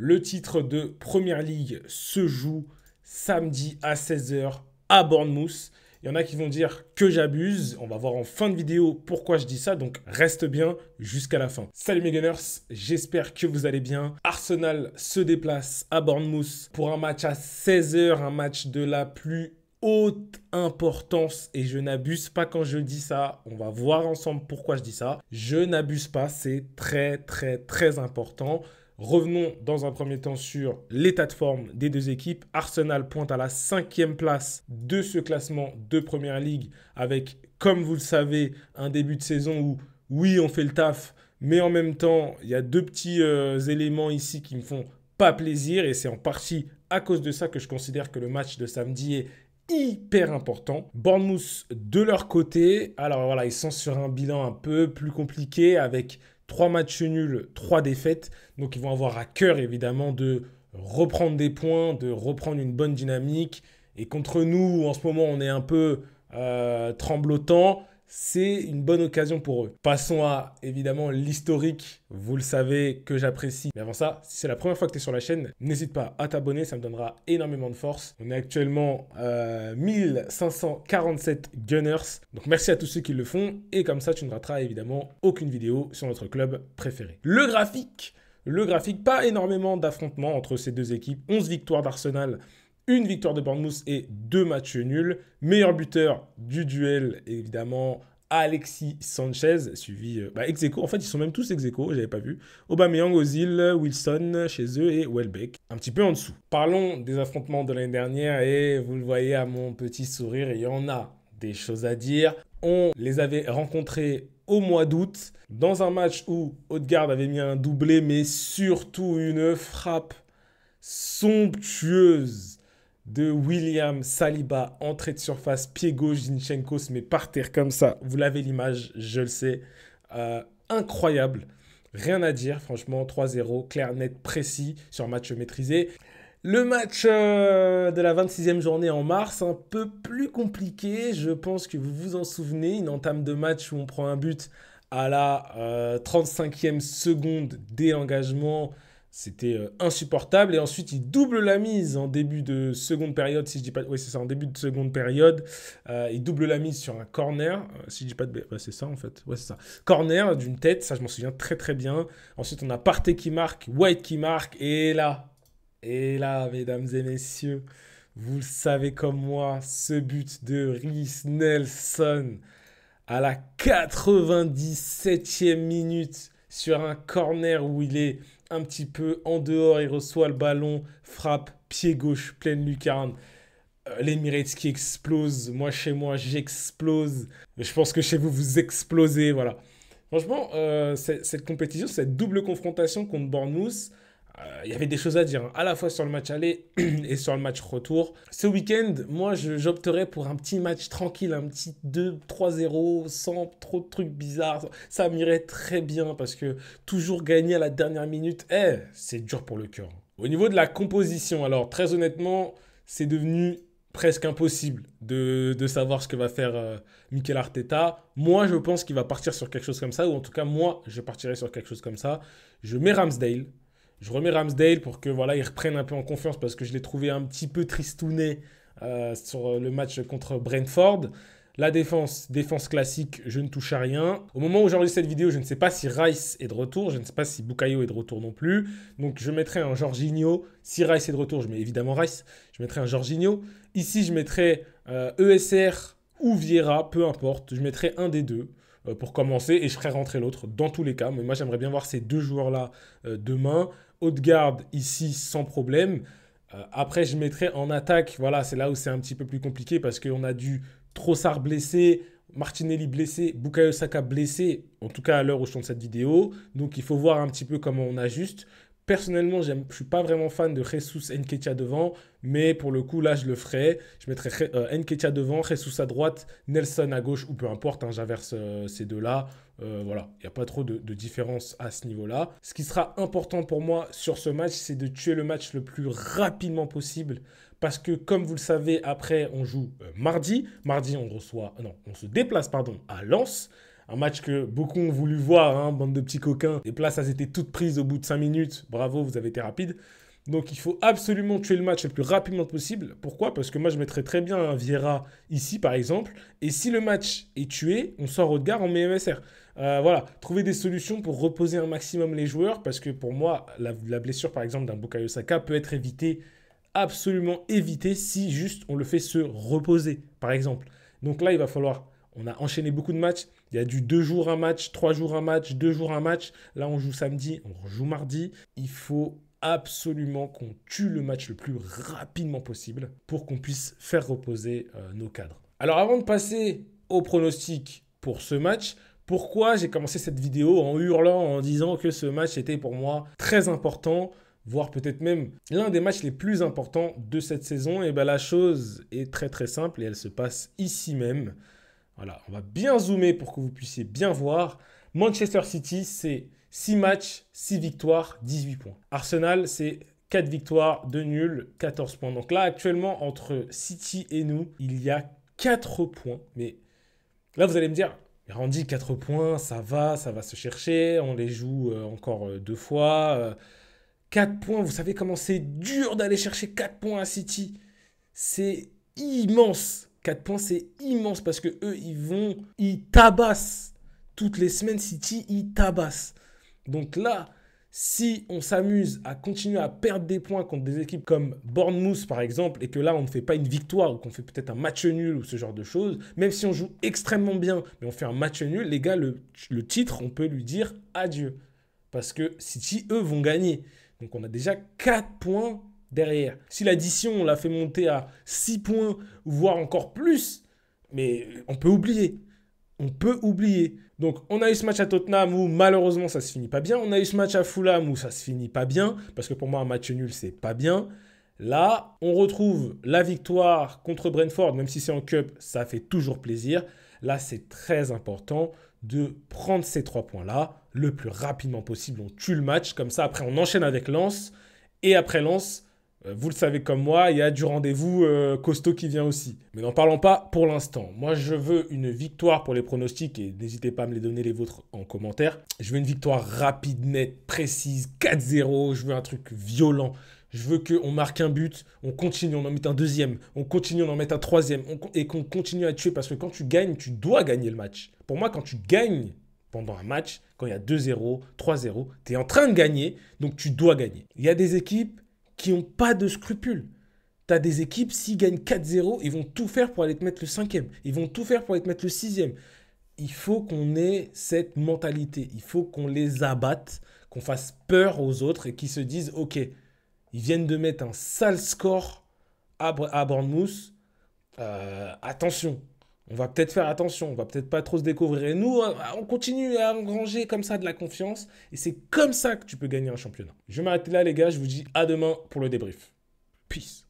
Le titre de Première Ligue se joue samedi à 16h à Bournemouth. Il y en a qui vont dire que j'abuse. On va voir en fin de vidéo pourquoi je dis ça. Donc reste bien jusqu'à la fin. Salut mes Gunners, j'espère que vous allez bien. Arsenal se déplace à Bournemouth pour un match à 16h, un match de la plus haute importance et je n'abuse pas quand je dis ça. On va voir ensemble pourquoi je dis ça. Je n'abuse pas, c'est très très très important. Revenons dans un premier temps sur l'état de forme des deux équipes. Arsenal pointe à la cinquième place de ce classement de Première Ligue avec, comme vous le savez, un début de saison où oui, on fait le taf, mais en même temps, il y a deux petits euh, éléments ici qui me font pas plaisir et c'est en partie à cause de ça que je considère que le match de samedi est hyper important. Bournemouth de leur côté, alors voilà, ils sont sur un bilan un peu plus compliqué avec Trois matchs nuls, trois défaites. Donc ils vont avoir à cœur évidemment de reprendre des points, de reprendre une bonne dynamique. Et contre nous, en ce moment, on est un peu euh, tremblotant, c'est une bonne occasion pour eux. Passons à évidemment l'historique, vous le savez que j'apprécie. Mais avant ça, si c'est la première fois que tu es sur la chaîne, n'hésite pas à t'abonner, ça me donnera énormément de force. On est actuellement 1547 euh, gunners, donc merci à tous ceux qui le font et comme ça tu ne rateras évidemment aucune vidéo sur notre club préféré. Le graphique le graphique, pas énormément d'affrontements entre ces deux équipes. 11 victoires d'Arsenal, une victoire de Bournemouth et deux matchs nuls. Meilleur buteur du duel, évidemment, Alexis Sanchez, suivi euh, bah, En fait, ils sont même tous ex j'avais pas vu. Aubameyang, Ozil, Wilson chez eux et Welbeck, un petit peu en dessous. Parlons des affrontements de l'année dernière et vous le voyez à mon petit sourire, il y en a des choses à dire. On les avait rencontrés au mois d'août dans un match où Odegaard avait mis un doublé mais surtout une frappe somptueuse de William Saliba, entrée de surface, pied gauche, Zinchenko se met par terre comme ça. Vous l'avez l'image, je le sais. Euh, incroyable. Rien à dire, franchement, 3-0, clair, net, précis, sur un match maîtrisé. Le match euh, de la 26e journée en mars, un peu plus compliqué, je pense que vous vous en souvenez, une entame de match où on prend un but à la 35e euh, seconde dès c'était euh, insupportable. Et ensuite, il double la mise en début de seconde période, si je dis pas. Oui, c'est ça, en début de seconde période. Euh, il double la mise sur un corner. Euh, si je dis pas de. c'est ça, en fait. Ouais, c'est ça. Corner d'une tête, ça, je m'en souviens très, très bien. Ensuite, on a Partey qui marque, White qui marque. Et là, et là, mesdames et messieurs, vous le savez comme moi, ce but de Rhys Nelson à la 97e minute sur un corner où il est un petit peu en dehors, il reçoit le ballon, frappe, pied gauche, pleine lucarne. Euh, L'Emirates qui explose, moi chez moi j'explose, je pense que chez vous vous explosez, voilà. Franchement, euh, cette compétition, cette double confrontation contre Bournemouth, euh, il y avait des choses à dire, hein, à la fois sur le match aller et sur le match retour. Ce week-end, moi, j'opterais pour un petit match tranquille, un petit 2-3-0, sans trop de trucs bizarres. Ça m'irait très bien parce que toujours gagner à la dernière minute, eh, c'est dur pour le cœur. Au niveau de la composition, alors très honnêtement, c'est devenu presque impossible de, savoir ce que va faire euh, Mikel Arteta. Moi, je pense qu'il va partir sur quelque chose comme ça, ou en tout cas, moi, je partirai sur quelque chose comme ça. Je mets Ramsdale, je remets Ramsdale pour que voilà, reprenne un peu en confiance parce que je l'ai trouvé un petit peu tristouné euh, sur euh, le match contre Brentford. La défense, défense classique, je ne touche à rien. Au moment où j'enregistre cette vidéo, je ne sais pas si Rice est de retour, je ne sais pas si Bukayo est de retour non plus. Donc je mettrai un Jorginho. Si Rice est de retour, je mets évidemment Rice. Je mettrai un Jorginho. Ici, je mettrai ESR euh, e ou Vieira, peu importe. Je mettrai un des deux pour commencer et je ferai rentrer l'autre dans tous les cas. Mais moi, j'aimerais bien voir ces deux joueurs-là demain. Haut de garde ici sans problème. Euh, après, je mettrai en attaque. Voilà, c'est là où c'est un petit peu plus compliqué parce qu'on a dû Trossard blessé, Martinelli blessé, Bukayo Saka blessé, en tout cas à l'heure où je tourne cette vidéo. Donc il faut voir un petit peu comment on ajuste. Personnellement, je ne suis pas vraiment fan de Jesus Nketia devant, mais pour le coup, là, je le ferai. Je mettrai euh, Nketia devant, Jesus à droite, Nelson à gauche, ou peu importe, hein, j'inverse euh, ces deux-là. Euh, voilà, il n'y a pas trop de, différence à ce niveau-là. Ce qui sera important pour moi sur ce match, c'est de tuer le match le plus rapidement possible. Parce que comme vous le savez, après, on joue euh, mardi. Mardi, on reçoit... Non, on se déplace, pardon, à Lens. Un match que beaucoup ont voulu voir, hein, bande de petits coquins. Les places, elles étaient toutes prises au bout de 5 minutes. Bravo, vous avez été rapide. Donc il faut absolument tuer le match le plus rapidement possible. Pourquoi Parce que moi je mettrais très bien un Vieira ici par exemple. Et si le match est tué, on sort gare on met MSR. Euh, voilà, trouver des solutions pour reposer un maximum les joueurs, parce que pour moi, la, blessure par exemple d'un Bukayo Saka peut être évitée, absolument évitée, si juste on le fait se reposer, par exemple. Donc là, il va falloir, on a enchaîné beaucoup de matchs, il y a du 2 jours un match, 3 jours un match, 2 jours un match, là on joue samedi, on joue mardi, il faut absolument qu'on tue le match le plus rapidement possible pour qu'on puisse faire reposer euh, nos cadres. Alors avant de passer au pronostic pour ce match, pourquoi j'ai commencé cette vidéo en hurlant, en disant que ce match était pour moi très important voire peut-être même l'un des matchs les plus importants de cette saison, et bien la chose est très très simple et elle se passe ici même. Voilà, on va bien zoomer pour que vous puissiez bien voir. Manchester City, c'est 6 matchs, 6 victoires, 18 points. Arsenal, c'est 4 victoires, 2 nuls, 14 points. Donc là, actuellement, entre City et nous, il y a 4 points. Mais là, vous allez me dire, et Randy, 4 points, ça va, ça va se chercher. On les joue euh, encore euh, deux fois. 4 euh. points, vous savez comment c'est dur d'aller chercher 4 points à City. C'est immense. 4 points, c'est immense parce que eux, ils vont, ils tabassent. Toutes les semaines, City, ils tabassent. Donc là, si on s'amuse à continuer à perdre des points contre des équipes comme Bournemouth par exemple, et que là on ne fait pas une victoire ou qu'on fait peut-être un match nul ou ce genre de choses, même si on joue extrêmement bien, mais on fait un match nul, les gars, le, titre, on peut lui dire adieu. Parce que City, eux, vont gagner. Donc on a déjà 4 points derrière. Si l'addition, on l'a fait monter à 6 points, voire encore plus, mais on peut oublier on peut oublier. Donc on a eu ce match à Tottenham où malheureusement ça se finit pas bien. On a eu ce match à Fulham où ça se finit pas bien. Parce que pour moi un match nul c'est pas bien. Là, on retrouve la victoire contre Brentford, même si c'est en cup, ça fait toujours plaisir. Là, c'est très important de prendre ces trois points-là le plus rapidement possible. On tue le match, comme ça après on enchaîne avec Lens. Et après Lens, euh, vous le savez comme moi, il y a du rendez-vous euh, costaud qui vient aussi. Mais n'en parlons pas pour l'instant. Moi, je veux une victoire pour les pronostics et n'hésitez pas à me les donner les vôtres en commentaire. Je veux une victoire rapide, nette, précise, 4-0. Je veux un truc violent. Je veux qu'on marque un but, on continue, on en met un deuxième, on continue, on en met un troisième et qu'on continue à tuer parce que quand tu gagnes, tu dois gagner le match. Pour moi, quand tu gagnes pendant un match, quand il y a 2-0, 3-0, tu es en train de gagner, donc tu dois gagner. Il y a des équipes qui n'ont pas de scrupules. Tu as des équipes, s'ils gagnent 4-0, ils vont tout faire pour aller te mettre le cinquième. Ils vont tout faire pour aller te mettre le sixième. Il faut qu'on ait cette mentalité. Il faut qu'on les abatte, qu'on fasse peur aux autres et qu'ils se disent, OK, ils viennent de mettre un sale score à, à Bournemouth. Euh, attention, on va peut-être faire attention, on va peut-être pas trop se découvrir. Et nous, hein, on continue à engranger comme ça de la confiance. Et c'est comme ça que tu peux gagner un championnat. Je m'arrête là, les gars. Je vous dis à demain pour le débrief. Peace.